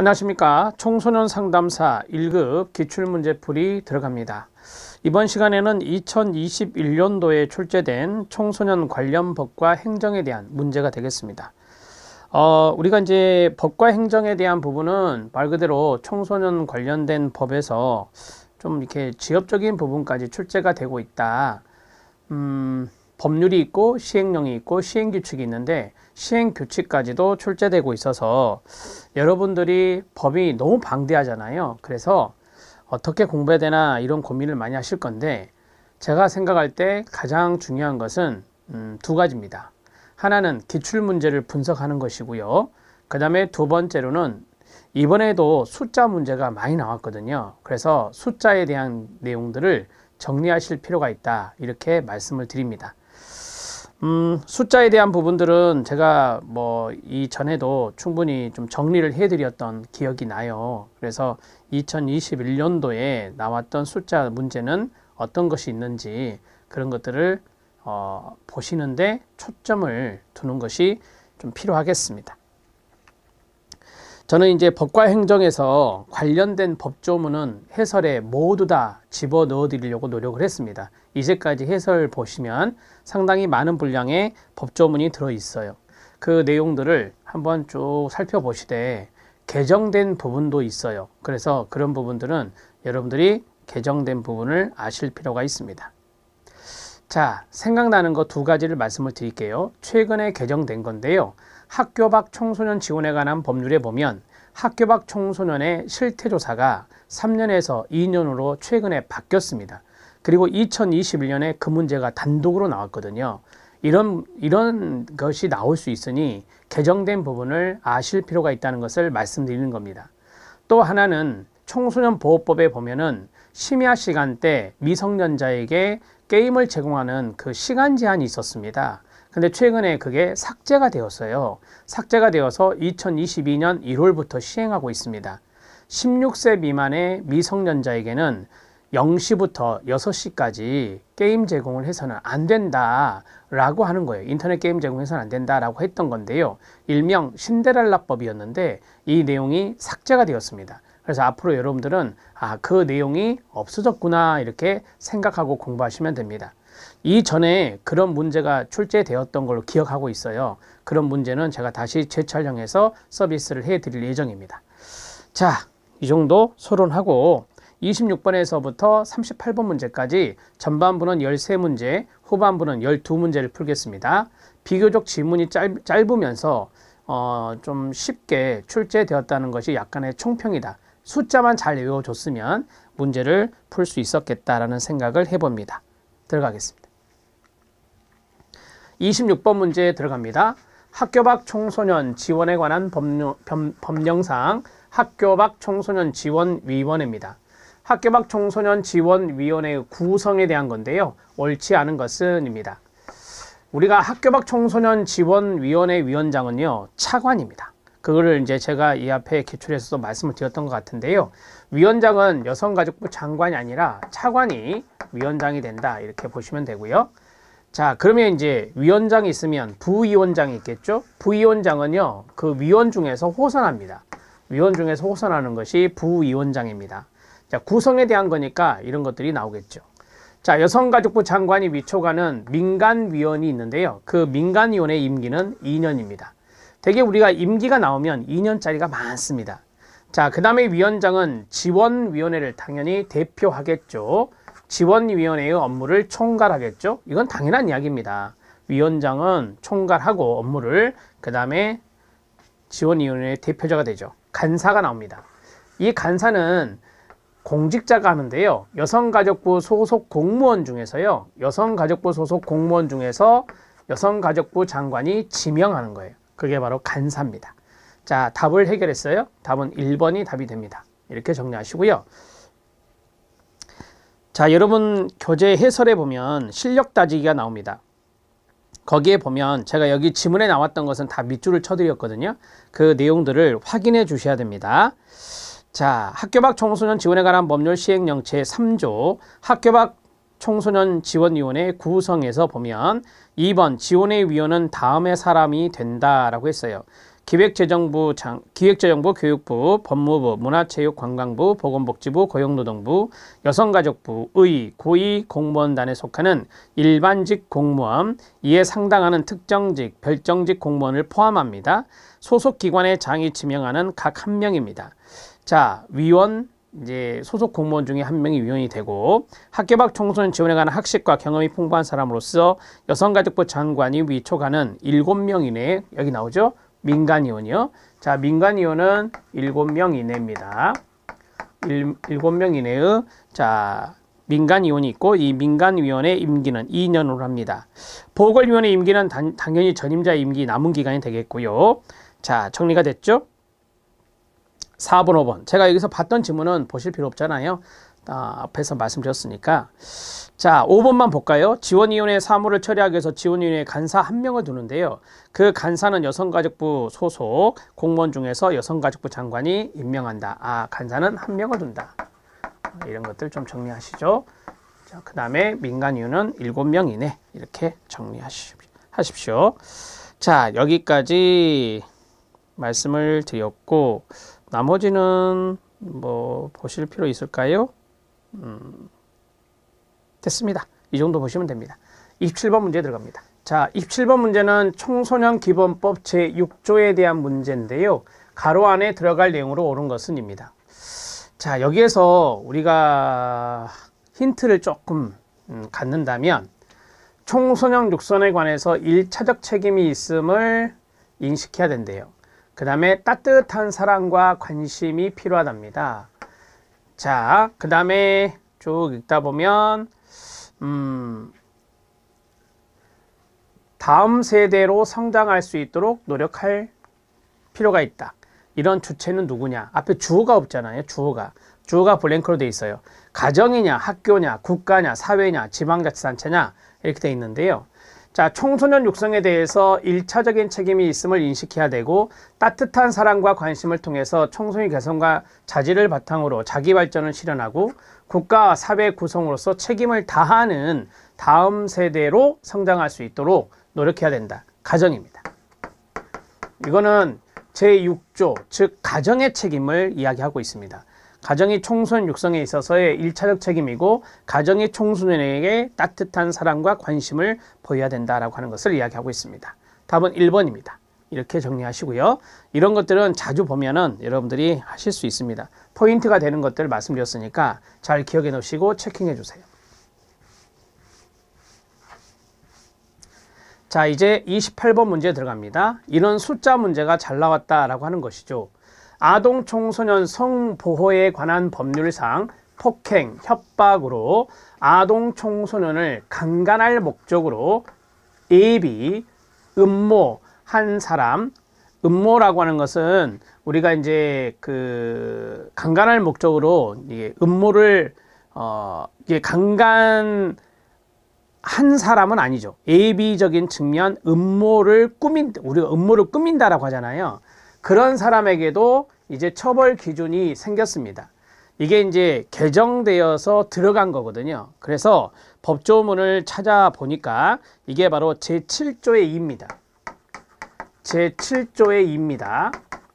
안녕하십니까 청소년 상담사 1급 기출문제풀이 들어갑니다 이번 시간에는 2021년도에 출제된 청소년 관련 법과 행정에 대한 문제가 되겠습니다 어, 우리가 이제 법과 행정에 대한 부분은 말 그대로 청소년 관련된 법에서 좀 이렇게 지엽적인 부분까지 출제가 되고 있다 음, 법률이 있고 시행령이 있고 시행규칙이 있는데 시행 규칙까지도 출제되고 있어서 여러분들이 법이 너무 방대하잖아요. 그래서 어떻게 공부해야 되나 이런 고민을 많이 하실 건데 제가 생각할 때 가장 중요한 것은 음, 두 가지입니다. 하나는 기출 문제를 분석하는 것이고요. 그 다음에 두 번째로는 이번에도 숫자 문제가 많이 나왔거든요. 그래서 숫자에 대한 내용들을 정리하실 필요가 있다. 이렇게 말씀을 드립니다. 음, 숫자에 대한 부분들은 제가 뭐 이전에도 충분히 좀 정리를 해드렸던 기억이 나요. 그래서 2021년도에 나왔던 숫자 문제는 어떤 것이 있는지 그런 것들을 어, 보시는데 초점을 두는 것이 좀 필요하겠습니다. 저는 이제 법과 행정에서 관련된 법조문은 해설에 모두 다 집어 넣어 드리려고 노력을 했습니다. 이제까지 해설 보시면 상당히 많은 분량의 법조문이 들어 있어요. 그 내용들을 한번 쭉 살펴보시되 개정된 부분도 있어요. 그래서 그런 부분들은 여러분들이 개정된 부분을 아실 필요가 있습니다. 자, 생각나는 거두 가지를 말씀을 드릴게요. 최근에 개정된 건데요. 학교 밖 청소년 지원에 관한 법률에 보면 학교 밖 청소년의 실태조사가 3년에서 2년으로 최근에 바뀌었습니다. 그리고 2021년에 그 문제가 단독으로 나왔거든요. 이런, 이런 것이 나올 수 있으니 개정된 부분을 아실 필요가 있다는 것을 말씀드리는 겁니다. 또 하나는 청소년 보호법에 보면은 심야 시간대 미성년자에게 게임을 제공하는 그 시간 제한이 있었습니다. 근데 최근에 그게 삭제가 되었어요. 삭제가 되어서 2022년 1월부터 시행하고 있습니다. 16세 미만의 미성년자에게는 0시부터 6시까지 게임 제공을 해서는 안 된다라고 하는 거예요. 인터넷 게임 제공해서는 안 된다라고 했던 건데요. 일명 신데렐라법이었는데 이 내용이 삭제가 되었습니다. 그래서 앞으로 여러분들은 아, 그 내용이 없어졌구나 이렇게 생각하고 공부하시면 됩니다. 이전에 그런 문제가 출제되었던 걸로 기억하고 있어요. 그런 문제는 제가 다시 재촬영해서 서비스를 해드릴 예정입니다. 자, 이 정도 소론하고 26번에서부터 38번 문제까지 전반부는 13문제, 후반부는 12문제를 풀겠습니다. 비교적 지문이 짧, 으면서 어, 좀 쉽게 출제되었다는 것이 약간의 총평이다. 숫자만 잘 외워줬으면 문제를 풀 수 있었겠다라는 생각을 해봅니다. 들어가겠습니다. 26번 문제 들어갑니다. 학교 밖 청소년 지원에 관한 법령, 법령상 학교 밖 청소년 지원위원회입니다. 학교 밖 청소년 지원위원회 구성에 대한 건데요. 옳지 않은 것은입니다. 우리가 학교 밖 청소년 지원위원회 위원장은요. 차관입니다. 그거를 이제 제가 이 앞에 기출에서도 말씀을 드렸던 것 같은데요. 위원장은 여성가족부 장관이 아니라 차관이 위원장이 된다 이렇게 보시면 되고요. 자 그러면 이제 위원장이 있으면 부위원장이 있겠죠 부위원장은요 그 위원 중에서 호선합니다 위원 중에서 호선하는 것이 부위원장입니다 자 구성에 대한 거니까 이런 것들이 나오겠죠 자 여성가족부 장관이 위촉하는 민간위원이 있는데요 그 민간위원의 임기는 2년입니다 대개 우리가 임기가 나오면 2년짜리가 많습니다 자그 다음에 위원장은 지원위원회를 당연히 대표하겠죠 지원위원회의 업무를 총괄하겠죠. 이건 당연한 이야기입니다. 위원장은 총괄하고 업무를 그 다음에 지원위원회의 대표자가 되죠. 간사가 나옵니다. 이 간사는 공직자가 하는데요. 여성가족부 소속 공무원 중에서요. 여성가족부 소속 공무원 중에서 여성가족부 장관이 지명하는 거예요. 그게 바로 간사입니다. 자, 답을 해결했어요. 답은 1번이 답이 됩니다. 이렇게 정리하시고요. 자 여러분 교재 해설에 보면 실력 따지기가 나옵니다. 거기에 보면 제가 여기 지문에 나왔던 것은 다 밑줄을 쳐드렸거든요. 그 내용들을 확인해 주셔야 됩니다. 자 학교 밖 청소년 지원에 관한 법률 시행령제 3조 학교 밖 청소년 지원위원회 구성에서 보면 2번 지원의 위원은 다음의 사람이 된다라고 했어요. 기획재정부 장, 기획재정부 교육부, 법무부, 문화체육관광부, 보건복지부, 고용노동부, 여성가족부, 의, 고위 공무원단에 속하는 일반직 공무원, 이에 상당하는 특정직, 별정직 공무원을 포함합니다. 소속 기관의 장이 지명하는 각 한 명입니다. 자, 위원, 이제 소속 공무원 중에 한 명이 위원이 되고 학교 밖 청소년 지원에 관한 학식과 경험이 풍부한 사람으로서 여성가족부 장관이 위촉하는 일곱 명 이내에 여기 나오죠. 민간이온이요. 자, 민간이온은 7명 이내입니다. 7, 7명 이내의 자, 민간위원이 있고 이 민간위원의 임기는 2년으로 합니다. 보궐위원의 임기는 단, 당연히 전임자 임기 남은 기간이 되겠고요. 자 정리가 됐죠? 4번 5번 제가 여기서 봤던 지문은 보실 필요 없잖아요. 아, 앞에서 말씀드렸으니까 자 5번만 볼까요 지원위원회 사무를 처리하기 위해서 지원위원회 간사 한 명을 두는데요 그 간사는 여성가족부 소속 공무원 중에서 여성가족부 장관이 임명한다 아 간사는 한 명을 둔다 이런 것들 좀 정리하시죠 자, 그 다음에 민간위원은 7명 이네 이렇게 정리하십시오 자 여기까지 말씀을 드렸고 나머지는 뭐 보실 필요 있을까요? 음, 됐습니다. 이 정도 보시면 됩니다. 27번 문제 들어갑니다. 자, 27번 문제는 청소년 기본법 제6조에 대한 문제인데요. 가로 안에 들어갈 내용으로 옳은 것은 입니다. 자, 여기에서 우리가 힌트를 조금 음, 갖는다면 청소년 육선에 관해서 1차적 책임이 있음을 인식해야 된대요. 그 다음에 따뜻한 사랑과 관심이 필요하답니다. 자, 그 다음에 쭉 읽다 보면, 음, 다음 세대로 성장할 수 있도록 노력할 필요가 있다. 이런 주체는 누구냐? 앞에 주어가 없잖아요. 주어가. 주어가 블랭크로 돼 있어요. 가정이냐, 학교냐, 국가냐, 사회냐, 지방자치단체냐 이렇게 돼 있는데요. 자, 청소년 육성에 대해서 일차적인 책임이 있음을 인식해야 되고 따뜻한 사랑과 관심을 통해서 청소년 개선과 자질을 바탕으로 자기 발전을 실현하고 국가 사회 구성으로서 책임을 다하는 다음 세대로 성장할 수 있도록 노력해야 된다. 가정입니다. 이거는 제6조 즉 가정의 책임을 이야기하고 있습니다. 가정의 총선 육성에 있어서의 일차적 책임이고 가정의 청소년에게 따뜻한 사랑과 관심을 보여야 된다라고 하는 것을 이야기하고 있습니다. 답은 1번입니다. 이렇게 정리하시고요. 이런 것들은 자주 보면은 여러분들이 하실 수 있습니다. 포인트가 되는 것들 말씀드렸으니까 잘 기억해 놓으시고 체킹해 주세요. 자, 이제 28번 문제 들어갑니다. 이런 숫자 문제가 잘 나왔다라고 하는 것이죠. 아동 청소년 성보호에 관한 법률상 폭행, 협박으로 아동 청소년을 강간할 목적으로 예비, 음모, 한 사람, 음모라고 하는 것은 우리가 이제 그 강간할 목적으로 이게 음모를 어 이게 강간 한 사람은 아니죠. 예비적인 측면 음모를 꾸민 우리가 음모를 꾸민다라고 하잖아요. 그런 사람에게도 이제 처벌 기준이 생겼습니다. 이게 이제 개정되어서 들어간 거거든요. 그래서 법조문을 찾아보니까 이게 바로 제7조의 2입니다. 제7조의 2입니다.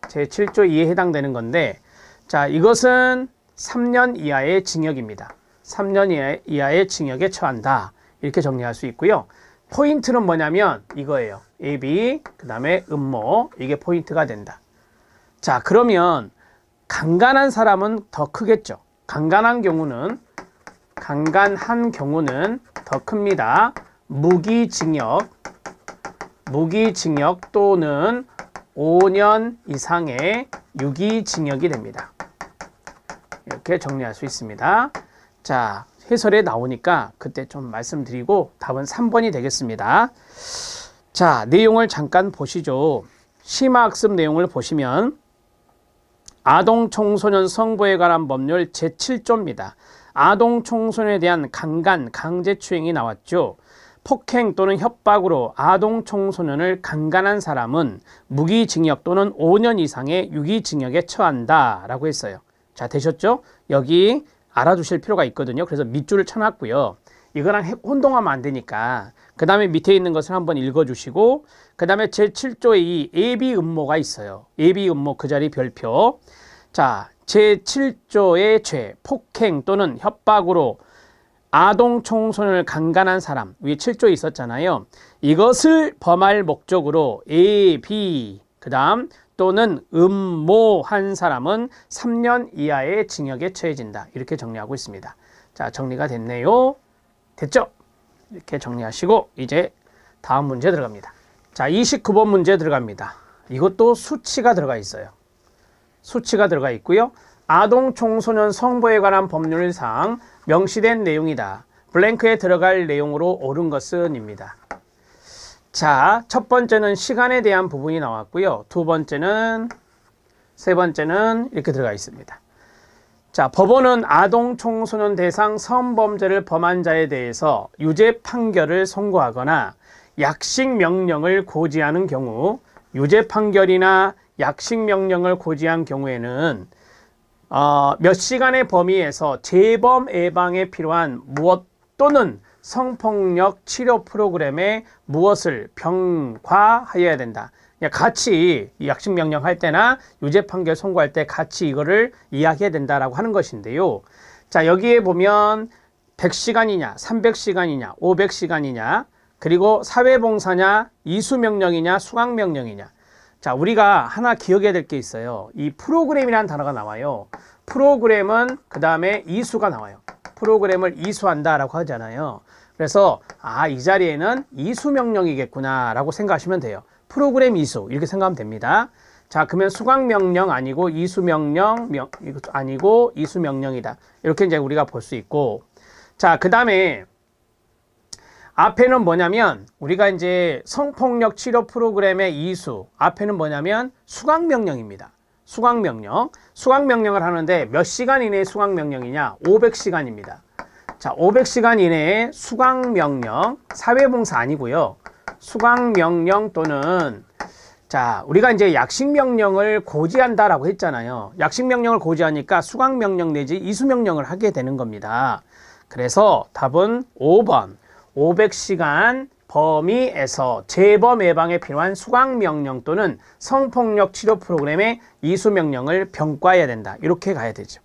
제7조 2에 해당되는 건데 자, 이것은 3년 이하의 징역입니다. 3년 이하의 징역에 처한다. 이렇게 정리할 수 있고요. 포인트는 뭐냐면 이거예요. AB, 그 다음에 음모, 이게 포인트가 된다. 자, 그러면 간간한 사람은 더 크겠죠. 간간한 경우는, 간간한 경우는 더 큽니다. 무기징역, 무기징역 또는 5년 이상의 유기징역이 됩니다. 이렇게 정리할 수 있습니다. 자, 해설에 나오니까 그때 좀 말씀드리고 답은 3번이 되겠습니다. 자, 내용을 잠깐 보시죠. 심화학습 내용을 보시면 아동 청소년 성보에 관한 법률 제7조입니다. 아동 청소년에 대한 강간, 강제추행이 나왔죠. 폭행 또는 협박으로 아동 청소년을 강간한 사람은 무기징역 또는 5년 이상의 유기징역에 처한다 라고 했어요. 자 되셨죠? 여기 알아두실 필요가 있거든요. 그래서 밑줄을 쳐놨고요. 이거랑 혼동하면 안 되니까 그 다음에 밑에 있는 것을 한번 읽어주시고 그 다음에 제7조의 이 예비 음모가 있어요. 예비 음모 그 자리 별표 자 제7조의 죄 폭행 또는 협박으로 아동 청소년을 강간한 사람 위에 7조 있었잖아요. 이것을 범할 목적으로 A, B 그 다음 또는 음모한 사람은 3년 이하의 징역에 처해진다. 이렇게 정리하고 있습니다. 자, 정리가 됐네요. 됐죠? 이렇게 정리하시고 이제 다음 문제 들어갑니다. 자, 29번 문제 들어갑니다. 이것도 수치가 들어가 있어요. 수치가 들어가 있고요. 아동 청소년 성보에 관한 법률상 명시된 내용이다. 블랭크에 들어갈 내용으로 옳은 것은입니다. 자, 첫 번째는 시간에 대한 부분이 나왔고요. 두 번째는, 세 번째는 이렇게 들어가 있습니다. 자, 법원은 아동 청소년 대상 성범죄를 범한 자에 대해서 유죄 판결을 선고하거나 약식 명령을 고지하는 경우 유죄 판결이나 약식 명령을 고지한 경우에는 어, 몇 시간의 범위에서 재범 예방에 필요한 무엇 또는 성폭력 치료 프로그램에 무엇을 병과하여야 된다. 같이 약식 명령할 때나 유죄 판결 선고할 때 같이 이거를 이야기해야 된다라고 하는 것인데요. 자, 여기에 보면 100시간이냐, 300시간이냐, 500시간이냐, 그리고 사회봉사냐, 이수명령이냐, 수강명령이냐. 자, 우리가 하나 기억해야 될 게 있어요. 이 프로그램이라는 단어가 나와요. 프로그램은 그 다음에 이수가 나와요. 프로그램을 이수한다라고 하잖아요. 그래서 아, 이 자리에는 이수 명령이겠구나라고 생각하시면 돼요. 프로그램 이수 이렇게 생각하면 됩니다. 자, 그러면 수강 명령 아니고 이수 명령 명, 아니고 이수 명령이다. 이렇게 이제 우리가 볼 수 있고 자, 그다음에 앞에는 뭐냐면 우리가 이제 성폭력 치료 프로그램의 이수 앞에는 뭐냐면 수강 명령입니다. 수강 명령. 수강 명령을 하는데 몇 시간 이내에 수강 명령이냐? 500시간입니다. 자, 500시간 이내에 수강 명령, 사회봉사 아니고요. 수강 명령 또는 자, 우리가 이제 약식 명령을 고지한다라고 했잖아요. 약식 명령을 고지하니까 수강 명령 내지 이수 명령을 하게 되는 겁니다. 그래서 답은 5번. 500시간 범위에서 재범 예방에 필요한 수강 명령 또는 성폭력 치료 프로그램의 이수 명령을 병과해야 된다. 이렇게 가야 되죠.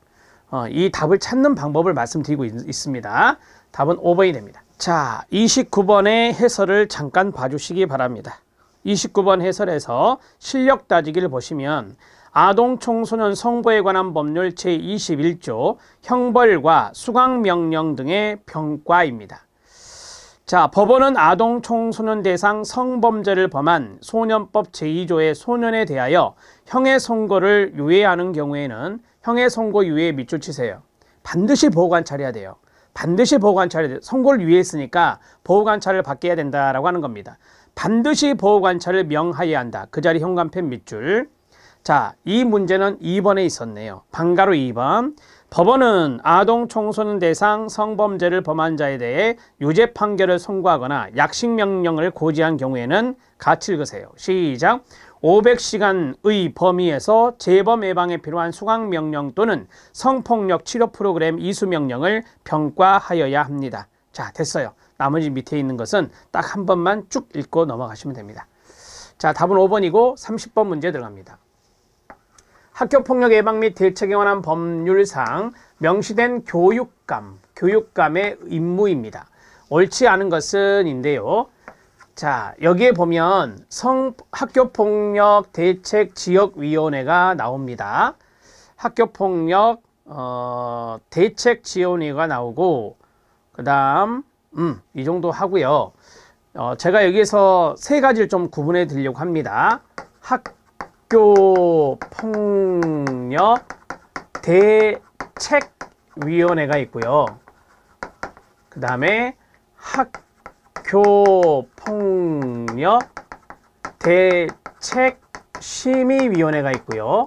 어, 이 답을 찾는 방법을 말씀드리고 있, 습니다 답은 5번이 됩니다. 자, 29번의 해설을 잠깐 봐주시기 바랍니다. 29번 해설에서 실력 따지기를 보시면 아동 청소년 성보에 관한 법률 제21조 형벌과 수강명령 등의 병과입니다. 자, 법원은 아동 청소년 대상 성범죄를 범한 소년법 제2조의 소년에 대하여 형의 선고를 유예하는 경우에는 형의 선고 유예 밑줄 치세요. 반드시 보호 관찰해야 돼요. 반드시 보호 관찰해야 돼요. 선고를 유예했으니까 보호 관찰을 받게 해야 된다라고 하는 겁니다. 반드시 보호 관찰을 명하여야 한다. 그 자리 현관펜 밑줄. 자, 이 문제는 2번에 있었네요. 방가로 2번. 법원은 아동 청소년 대상 성범죄를 범한 자에 대해 유죄 판결을 선고하거나 약식 명령을 고지한 경우에는 같이 읽으세요. 시작. 500시간의 범위에서 재범 예방에 필요한 수강 명령 또는 성폭력 치료 프로그램 이수 명령을 평가하여야 합니다. 자, 됐어요. 나머지 밑에 있는 것은 딱 한 번만 쭉 읽고 넘어가시면 됩니다. 자, 답은 5번이고 30번 문제 들어갑니다. 학교폭력 예방 및 대책에 관한 법률상 명시된 교육감, 교육감의 임무입니다. 옳지 않은 것은 인데요. 자, 여기에 보면 성 학교폭력 대책 지역위원회가 나옵니다. 학교폭력 어, 대책 지원위가 나오고 그 다음 음, 이 정도 하고요. 어, 제가 여기에서 세 가지를 좀 구분해 드리려고 합니다. 학 학교 폭력 대책위원회가 있고요. 그 다음에 학교 폭력 대책 심의위원회가 있고요.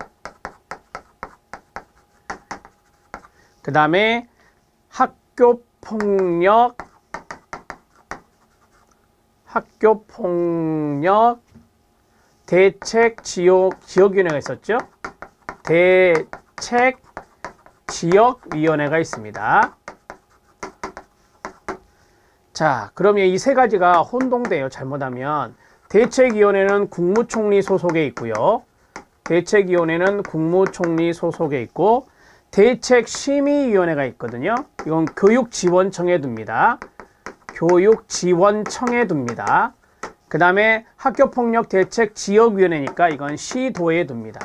그 다음에 학교 폭력 학교 폭력 대책 지역 지역위원회가 있었죠. 대책 지역위원회가 있습니다. 자, 그러면 이 세 가지가 혼동돼요. 잘못하면 대책위원회는 국무총리 소속에 있고요. 대책위원회는 국무총리 소속에 있고 대책심의위원회가 있거든요. 이건 교육지원청에 둡니다. 교육지원청에 둡니다. 그 다음에 학교폭력 대책 지역위원회니까 이건 시도에 둡니다.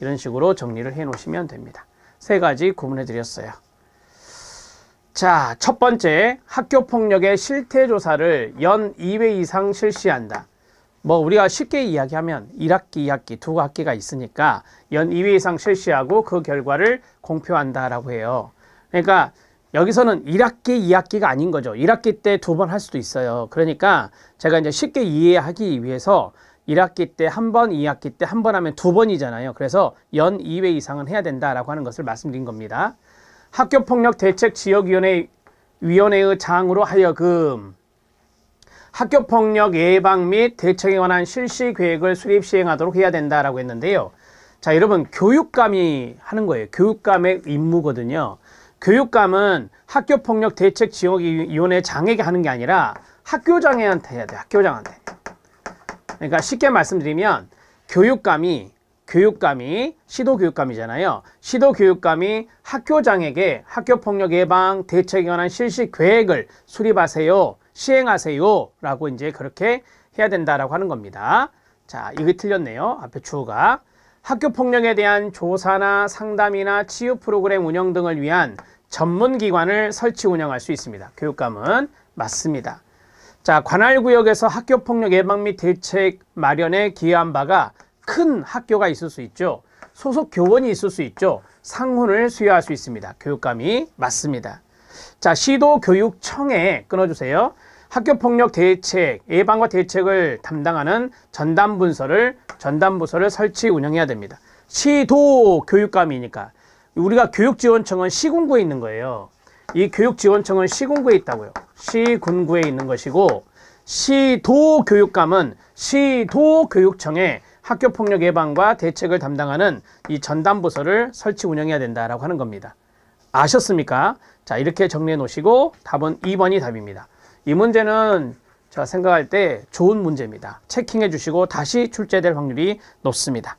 이런 식으로 정리를 해 놓으시면 됩니다. 세 가지 구분해 드렸어요. 자, 첫 번째 학교폭력의 실태조사를 연 2회 이상 실시한다. 뭐 우리가 쉽게 이야기하면 1학기, 2학기 두 학기가 있으니까 연 2회 이상 실시하고 그 결과를 공표한다라고 해요. 그러니까 여기서는 1학기, 2학기가 아닌 거죠. 1학기 때 두 번 할 수도 있어요. 그러니까 제가 이제 쉽게 이해하기 위해서 1학기 때 한 번, 2학기 때 한 번 하면 두 번이잖아요. 그래서 연 2회 이상은 해야 된다라고 하는 것을 말씀드린 겁니다. 학교폭력 대책 지역위원회 위원회의 장으로 하여금 학교폭력 예방 및 대책에 관한 실시 계획을 수립 시행하도록 해야 된다라고 했는데요. 자, 여러분 교육감이 하는 거예요. 교육감의 임무거든요. 교육감은 학교폭력 대책 지역위원회 장에게 하는 게 아니라 학교장한테 해야 돼. 학교장한테. 그러니까 쉽게 말씀드리면 교육감이 교육감이 시도교육감이잖아요. 시도교육감이 학교장에게 학교폭력 예방 대책에 관한 실시 계획을 수립하세요. 시행하세요. 라고 이제 그렇게 해야 된다라고 하는 겁니다. 자, 이게 틀렸네요. 앞에 주어가. 학교폭력에 대한 조사나 상담이나 치유 프로그램 운영 등을 위한 전문기관을 설치 운영할 수 있습니다. 교육감은 맞습니다. 자, 관할구역에서 학교폭력 예방 및 대책 마련에 기여한 바가 큰 학교가 있을 수 있죠. 소속 교원이 있을 수 있죠. 상훈을 수여할 수 있습니다. 교육감이 맞습니다. 자, 시도교육청에 끊어주세요. 학교폭력 대책, 예방과 대책을 담당하는 전담분서를, 전담부서를 설치 운영해야 됩니다. 시도교육감이니까 우리가 교육지원청은 시군구에 있는 거예요. 이 교육지원청은 시군구에 있다고요. 시군구에 있는 것이고 시도교육감은 시도교육청에 학교폭력 예방과 대책을 담당하는 이 전담부서를 설치 운영해야 된다라고 하는 겁니다. 아셨습니까? 자 이렇게 정리해 놓으시고 답은 2번이 답입니다. 이 문제는 제가 생각할 때 좋은 문제입니다. 체킹해 주시고 다시 출제될 확률이 높습니다.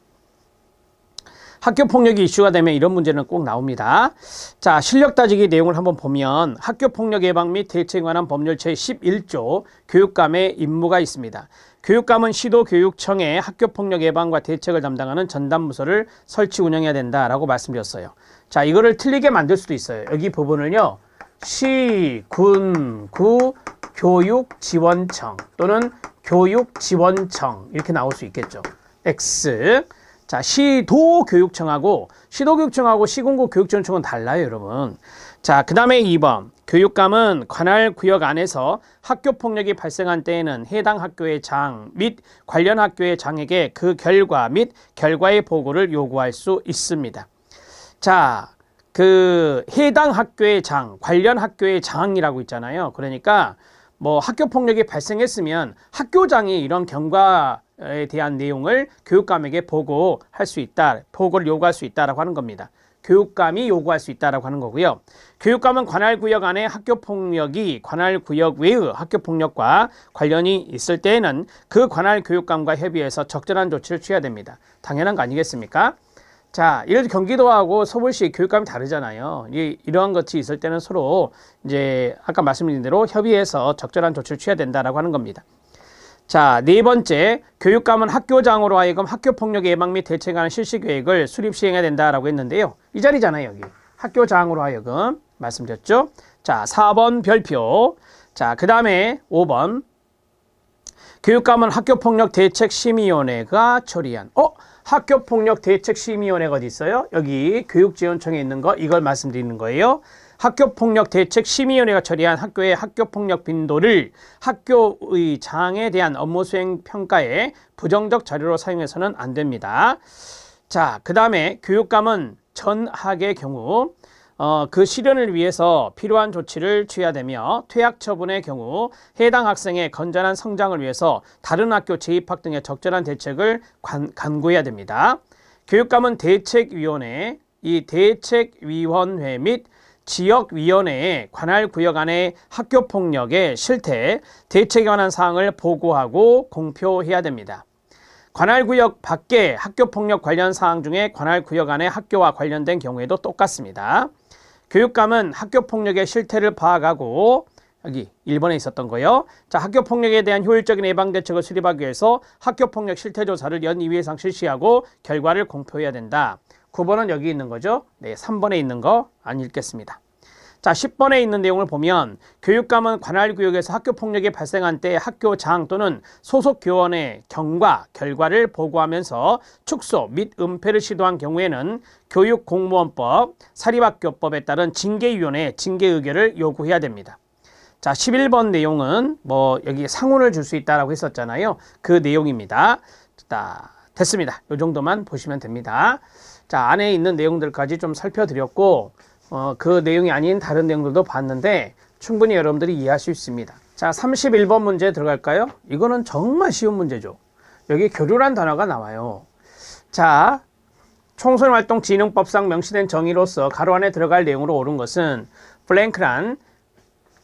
학교 폭력이 이슈가 되면 이런 문제는 꼭 나옵니다. 자, 실력 따지기 내용을 한번 보면 학교 폭력 예방 및 대책에 관한 법률 제11조 교육감의 임무가 있습니다. 교육감은 시도교육청에 학교폭력 예방과 대책을 담당하는 전담부서를 설치 운영해야 된다라고 말씀드렸어요. 자, 이거를 틀리게 만들 수도 있어요. 여기 부분을요. 시, 군, 구, 교육지원청 또는 교육지원청 이렇게 나올 수 있겠죠. X 자, 시도교육청하고 시도교육청하고 시공고교육청총은 달라요, 여러분. 자, 그 다음에 2번. 교육감은 관할 구역 안에서 학교 폭력이 발생한 때에는 해당 학교의 장 및 관련 학교의 장에게 그 결과 및 결과의 보고를 요구할 수 있습니다. 자, 그 해당 학교의 장, 관련 학교의 장이라고 있잖아요. 그러니까 뭐 학교 폭력이 발생했으면 학교장이 이런 경과 에 대한 내용을 교육감에게 보고할 수 있다, 보고를 요구할 수 있다라고 하는 겁니다. 교육감이 요구할 수 있다라고 하는 거고요. 교육감은 관할 구역 안에 학교 폭력이 관할 구역 외의 학교 폭력과 관련이 있을 때에는 그 관할 교육감과 협의해서 적절한 조치를 취해야 됩니다. 당연한 거 아니겠습니까? 자, 예를 들어 경기도하고 서울시 교육감이 다르잖아요. 이, 이러한 것이 있을 때는 서로 이제 아까 말씀드린 대로 협의해서 적절한 조치를 취해야 된다라고 하는 겁니다. 자, 네 번째, 교육감은 학교장으로 하여금 학교폭력 예방 및대책안 실시계획을 수립 시행해야 된다라고 했는데요. 이 자리잖아요, 여기. 학교장으로 하여금 말씀드렸죠. 자, 4번 별표. 자, 그 다음에 5번. 교육감은 학교폭력 대책심의위원회가 처리한. 어? 학교폭력 대책심의위원회가 어디 있어요? 여기 교육지원청에 있는 거, 이걸 말씀드리는 거예요. 학교폭력대책심의위원회가 처리한 학교의 학교폭력 빈도를 학교의 장에 대한 업무 수행 평가에 부정적 자료로 사용해서는 안 됩니다. 자, 그 다음에 교육감은 전학의 경우 어, 그 실현을 위해서 필요한 조치를 취해야 되며 퇴학 처분의 경우 해당 학생의 건전한 성장을 위해서 다른 학교 재입학 등의 적절한 대책을 관, 간구해야 됩니다. 교육감은 대책위원회, 이 대책위원회 및 지역위원회에 관할 구역 안의 학교폭력의 실태, 대책에 관한 사항을 보고하고 공표해야 됩니다. 관할 구역 밖에 학교폭력 관련 사항 중에 관할 구역 안의 학교와 관련된 경우에도 똑같습니다. 교육감은 학교폭력의 실태를 파악하고 여기 일본에 있었던 거요. 자, 학교 폭력에 대한 효율적인 예방 대책을 수립하기 위해서 학교 폭력 실태 조사를 연이회 이상 실시하고 결과를 공표해야 된다. 9번은 여기 있는 거죠. 네, 3번에 있는 거 안 읽겠습니다. 자, 10번에 있는 내용을 보면 교육감은 관할 구역에서 학교 폭력이 발생한 때 학교장 또는 소속 교원의 경과, 결과를 보고하면서 축소 및 은폐를 시도한 경우에는 교육공무원법, 사립학교법에 따른 징계위원회 징계 의결을 요구해야 됩니다. 자, 11번 내용은 뭐 여기 상훈을 줄 수있다고 했었잖아요. 그 내용입니다. 됐습니다. 이 정도만 보시면 됩니다. 자, 안에 있는 내용들까지 좀 살펴드렸고, 어, 그 내용이 아닌 다른 내용들도 봤는데, 충분히 여러분들이 이해할 수 있습니다. 자, 31번 문제 들어갈까요? 이거는 정말 쉬운 문제죠. 여기 교류란 단어가 나와요. 자, 총선활동진흥법상 명시된 정의로서 가로 안에 들어갈 내용으로 옳은 것은 블랭크란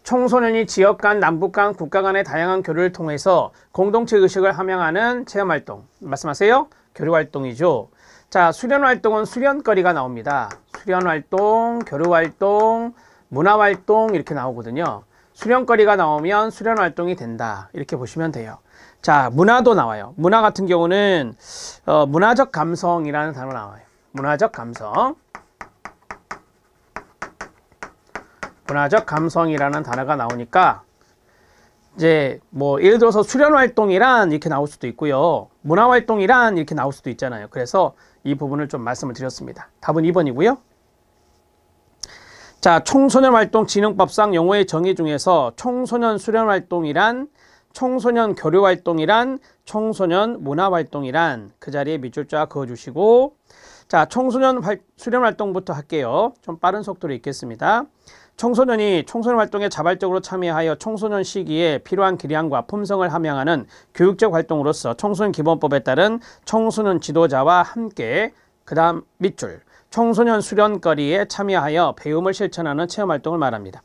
청소년이 지역 간, 남북 간, 국가 간의 다양한 교류를 통해서 공동체 의식을 함양하는 체험활동. 말씀하세요? 교류활동이죠. 자, 수련활동은 수련거리가 나옵니다. 수련활동, 교류활동, 문화활동 이렇게 나오거든요. 수련거리가 나오면 수련활동이 된다. 이렇게 보시면 돼요. 자, 문화도 나와요. 문화 같은 경우는 어, 문화적 감성이라는 단어 나와요. 문화적 감성. 문화적 감성이라는 단어가 나오니까 이제 뭐 예를 들어서 수련 활동이란 이렇게 나올 수도 있고요. 문화 활동이란 이렇게 나올 수도 있잖아요. 그래서 이 부분을 좀 말씀을 드렸습니다. 답은 2번이고요. 자, 청소년 활동 진흥법상 용어의 정의 중에서 청소년 수련 활동이란 청소년 교류 활동이란 청소년 문화 활동이란 그 자리에 밑줄 쫙 그어 주시고 자, 청소년 활, 수련 활동부터 할게요. 좀 빠른 속도로 읽겠습니다. 청소년이 청소년 활동에 자발적으로 참여하여 청소년 시기에 필요한 기량과 품성을 함양하는 교육적 활동으로서 청소년 기본법에 따른 청소년 지도자와 함께 그 다음 밑줄 청소년 수련거리에 참여하여 배움을 실천하는 체험 활동을 말합니다.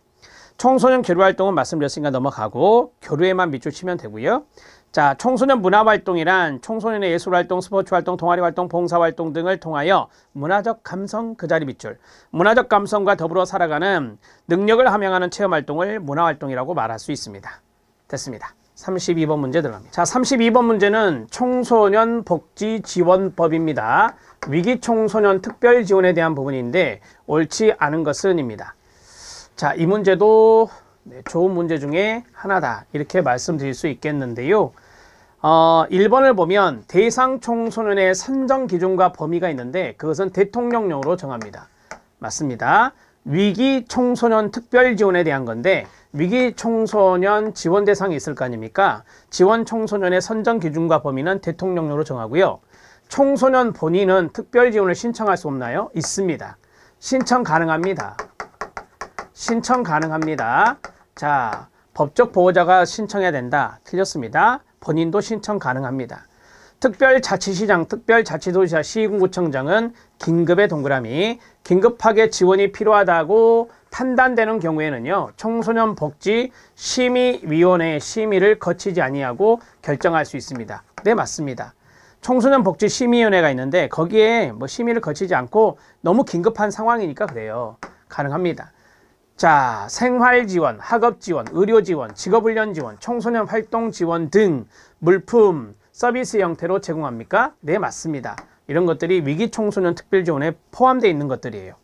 청소년 교류 활동은 말씀드렸으니까 넘어가고 교류에만 밑줄치면 되고요. 자, 청소년 문화 활동이란 청소년의 예술 활동, 스포츠 활동, 동아리 활동, 봉사 활동 등을 통하여 문화적 감성 그 자리 밑줄, 문화적 감성과 더불어 살아가는 능력을 함양하는 체험 활동을 문화 활동이라고 말할 수 있습니다. 됐습니다. 32번 문제 들어갑니다. 자, 32번 문제는 청소년 복지 지원법입니다. 위기 청소년 특별 지원에 대한 부분인데 옳지 않은 것은입니다. 자, 이 문제도 네, 좋은 문제 중에 하나다. 이렇게 말씀드릴 수 있겠는데요. 어, 1번을 보면 대상 청소년의 선정 기준과 범위가 있는데 그것은 대통령령으로 정합니다. 맞습니다. 위기 청소년 특별 지원에 대한 건데 위기 청소년 지원 대상이 있을 거 아닙니까? 지원 청소년의 선정 기준과 범위는 대통령령으로 정하고요. 청소년 본인은 특별 지원을 신청할 수 없나요? 있습니다. 신청 가능합니다. 신청 가능합니다. 자, 법적 보호자가 신청해야 된다. 틀렸습니다. 본인도 신청 가능합니다. 특별자치시장, 특별자치도시와 시군구청장은 긴급의 동그라미, 긴급하게 지원이 필요하다고 판단되는 경우에는요. 청소년 복지 심의위원회 심의를 거치지 아니하고 결정할 수 있습니다. 네, 맞습니다. 청소년 복지 심의위원회가 있는데 거기에 뭐 심의를 거치지 않고 너무 긴급한 상황이니까 그래요. 가능합니다. 자, 생활 지원, 학업 지원, 의료 지원, 직업 훈련 지원, 청소년 활동 지원 등 물품, 서비스 형태로 제공합니까? 네, 맞습니다. 이런 것들이 위기 청소년 특별 지원에 포함되어 있는 것들이에요.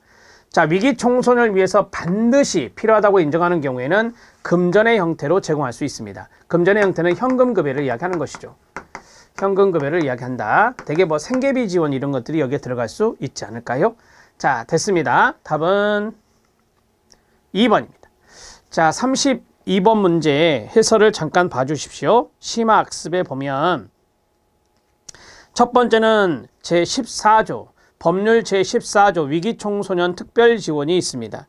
자, 위기 청소년을 위해서 반드시 필요하다고 인정하는 경우에는 금전의 형태로 제공할 수 있습니다. 금전의 형태는 현금 급여를 이야기하는 것이죠. 현금 급여를 이야기한다. 대개 뭐 생계비 지원 이런 것들이 여기에 들어갈 수 있지 않을까요? 자, 됐습니다. 답은 2번입니다. 자, 32번 문제 해설을 잠깐 봐주십시오. 심화 학습에 보면 첫 번째는 제14조 법률 제14조 위기청소년 특별지원이 있습니다.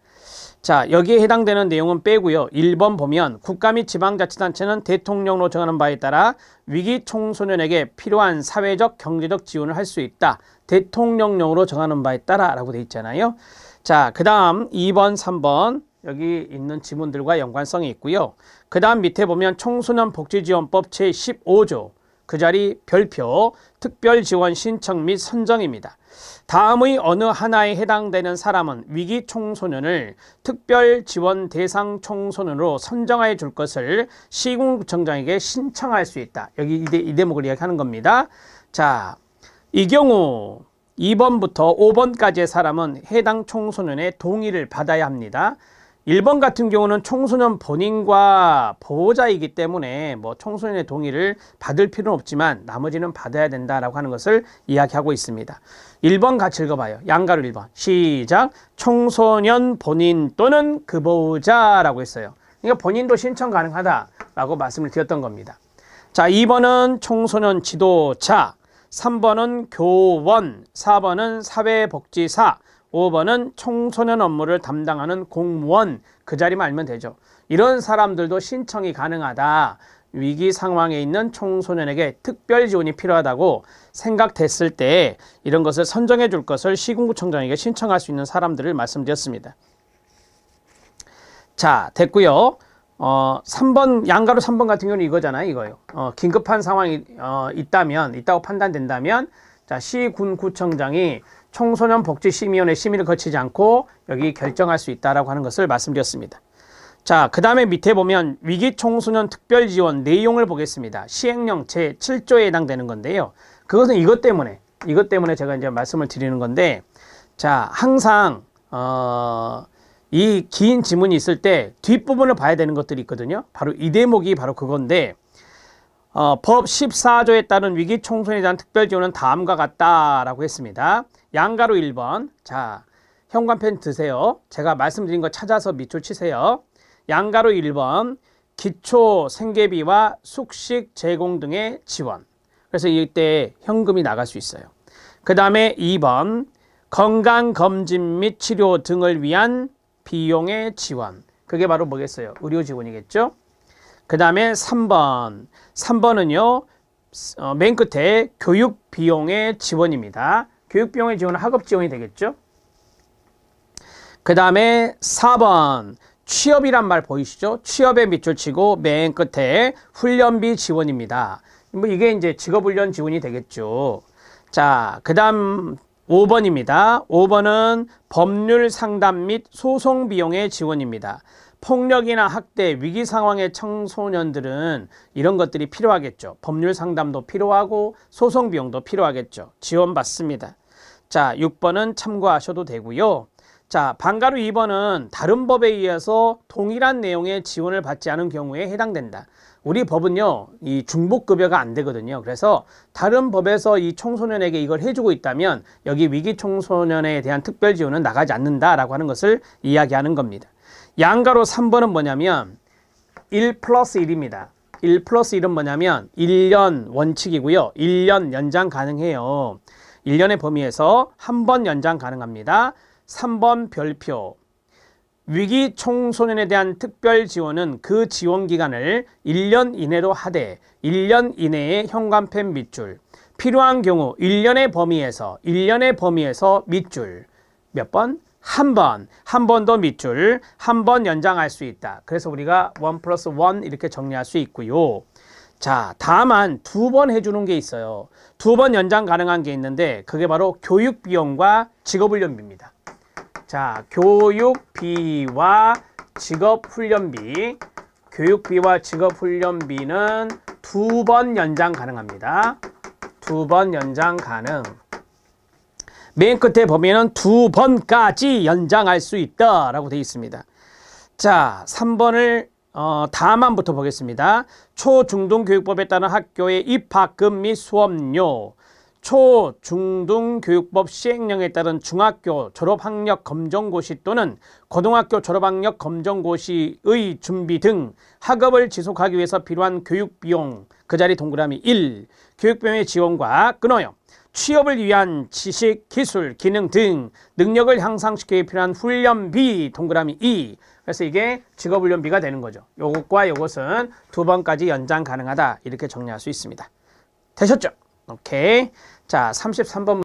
자 여기에 해당되는 내용은 빼고요. 1번 보면 국가 및 지방자치단체는 대통령으로 정하는 바에 따라 위기청소년에게 필요한 사회적 경제적 지원을 할 수 있다. 대통령령으로 정하는 바에 따라 라고 돼 있잖아요. 자그 다음 2번 3번 여기 있는 지문들과 연관성이 있고요. 그 다음 밑에 보면 청소년복지지원법 제15조 그 자리 별표 특별지원 신청 및 선정입니다. 다음의 어느 하나에 해당되는 사람은 위기 청소년을 특별지원 대상 청소년으로 선정하여 줄 것을 시군구청장에게 신청할 수 있다. 여기 이, 대, 이 대목을 이야기하는 겁니다. 자, 이 경우 2번부터 5번까지의 사람은 해당 청소년의 동의를 받아야 합니다. 1번 같은 경우는 청소년 본인과 보호자이기 때문에 뭐 청소년의 동의를 받을 필요는 없지만 나머지는 받아야 된다라고 하는 것을 이야기하고 있습니다. 1번 같이 읽어봐요. 양가로 1번 시작 청소년 본인 또는 그 보호자라고 했어요. 그러니까 본인도 신청 가능하다라고 말씀을 드렸던 겁니다. 자 2번은 청소년 지도자 3번은 교원 4번은 사회복지사 5번은 청소년 업무를 담당하는 공무원 그 자리만 알면 되죠. 이런 사람들도 신청이 가능하다. 위기 상황에 있는 청소년에게 특별 지원이 필요하다고 생각됐을 때 이런 것을 선정해 줄 것을 시군구청장에게 신청할 수 있는 사람들을 말씀드렸습니다. 자, 됐고요. 어, 3번 양가로 3번 같은 경우는 이거잖아요, 이거요. 어, 긴급한 상황이 어, 있다면 있다고 판단된다면 자, 시군구청장이 청소년 복지 심의원의 심의를 거치지 않고 여기 결정할 수 있다라고 하는 것을 말씀드렸습니다. 자, 그다음에 밑에 보면 위기 청소년 특별 지원 내용을 보겠습니다. 시행령 제 7조에 해당되는 건데요. 그것은 이것 때문에 이것 때문에 제가 이제 말씀을 드리는 건데 자, 항상 어이 긴 지문이 있을 때 뒷부분을 봐야 되는 것들이 있거든요. 바로 이 대목이 바로 그건데 어, 법 14조에 따른 위기 총선에 대한 특별 지원은 다음과 같다라고 했습니다. 양가로 1번. 자, 현관펜 드세요. 제가 말씀드린 거 찾아서 밑줄 치세요. 양가로 1번. 기초 생계비와 숙식 제공 등의 지원. 그래서 이때 현금이 나갈 수 있어요. 그 다음에 2번. 건강검진 및 치료 등을 위한 비용의 지원. 그게 바로 뭐겠어요? 의료 지원이겠죠? 그 다음에 3번. 3번은요. 어, 맨 끝에 교육 비용의 지원입니다. 교육 비용의 지원은 학업 지원이 되겠죠. 그 다음에 4번. 취업이란 말 보이시죠? 취업에 밑줄 치고 맨 끝에 훈련비 지원입니다. 뭐 이게 이제 직업훈련 지원이 되겠죠. 자, 그 다음 5번입니다. 5번은 법률 상담 및 소송 비용의 지원입니다. 폭력이나 학대, 위기 상황의 청소년들은 이런 것들이 필요하겠죠. 법률 상담도 필요하고 소송 비용도 필요하겠죠. 지원받습니다. 자, 6번은 참고하셔도 되고요. 자, 반가루 2번은 다른 법에 의해서 동일한 내용의 지원을 받지 않은 경우에 해당된다. 우리 법은요, 이 중복급여가 안 되거든요. 그래서 다른 법에서 이 청소년에게 이걸 해주고 있다면 여기 위기청소년에 대한 특별 지원은 나가지 않는다라고 하는 것을 이야기하는 겁니다. 양가로 3번은 뭐냐면 1 플러스 1입니다. 1 플러스 1은 뭐냐면 1년 원칙이고요. 1년 연장 가능해요. 1년의 범위에서 한 번 연장 가능합니다. 3번 별표. 위기 청소년에 대한 특별 지원은 그 지원 기간을 1년 이내로 하되 1년 이내에 현관펜 밑줄. 필요한 경우 1년의 범위에서 1년의 범위에서 밑줄. 몇 번? 한 번, 한 번 더 밑줄, 한 번 연장할 수 있다. 그래서 우리가 원 플러스 원 이렇게 정리할 수 있고요. 자, 다만 두 번 해주는 게 있어요. 두 번 연장 가능한 게 있는데 그게 바로 교육비용과 직업훈련비입니다. 자, 교육비와 직업훈련비, 교육비와 직업훈련비는 두 번 연장 가능합니다. 두 번 연장 가능. 맨 끝에 보면은 두 번까지 연장할 수 있다라고 되어 있습니다. 자, 3번을 어, 다만부터 보겠습니다. 초중등교육법에 따른 학교의 입학금 및 수업료 초중등교육법 시행령에 따른 중학교 졸업학력 검정고시 또는 고등학교 졸업학력 검정고시의 준비 등 학업을 지속하기 위해서 필요한 교육비용 그 자리 동그라미 1 교육비용의 지원과 끊어요. 취업을 위한 지식, 기술, 기능 등 능력을 향상시키기 필요한 훈련비 동그라미 2 e. 그래서 이게 직업훈련비가 되는 거죠. 요것과 요것은 두 번까지 연장 가능하다 이렇게 정리할 수 있습니다. 되셨죠? 오케이. 자, 33번